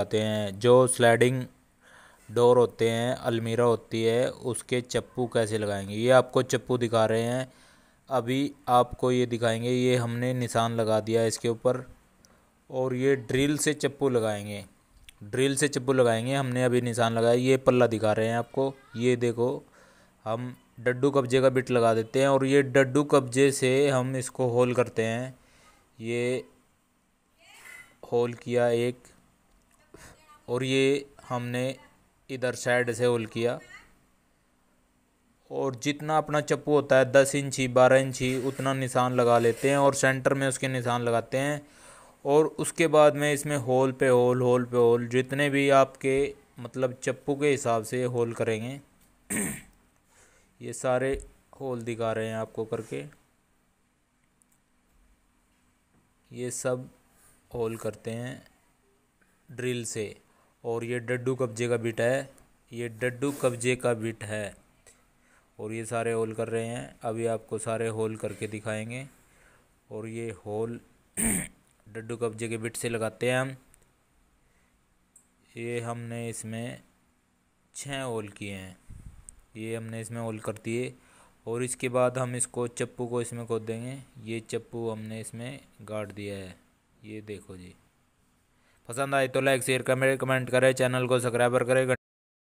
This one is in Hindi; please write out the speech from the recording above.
आते हैं जो स्लाइडिंग डोर होते हैं अलमीरा होती है उसके चप्पू कैसे लगाएंगे ये आपको चप्पू दिखा रहे हैं अभी आपको ये दिखाएंगे ये हमने निशान लगा दिया इसके ऊपर और ये ड्रिल से चप्पू लगाएंगे ड्रिल से चप्पू लगाएंगे हमने अभी निशान लगाया ये पल्ला दिखा रहे हैं आपको ये देखो हम डड्डू कब्जे का बिट लगा देते हैं और ये डड्डू कब्जे से हम इसको होल करते हैं ये होल किया एक और ये हमने इधर साइड से होल किया और जितना अपना चप्पू होता है दस इंची बारह इंची उतना निशान लगा लेते हैं और सेंटर में उसके निशान लगाते हैं और उसके बाद में इसमें होल पे होल होल पे होल जितने भी आपके मतलब चप्पू के हिसाब से होल करेंगे ये सारे होल दिखा रहे हैं आपको करके ये सब होल करते हैं ड्रिल से और ये डड्डू कब्जे का बिट है ये डड्डू कब्जे का बिट है और ये सारे होल कर रहे हैं अभी आपको सारे होल करके दिखाएंगे और ये होल डड्डू कब्जे के बिट से लगाते हैं हम ये हमने इसमें छः होल किए हैं ये हमने इसमें होल कर दिए और इसके बाद हम इसको चप्पू को इसमें खोद देंगे ये चप्पू हमने इसमें गाड़ दिया है ये देखो जी पसंद आए तो लाइक शेयर कमेंट कमेंट करें चैनल को सब्सक्राइबर करें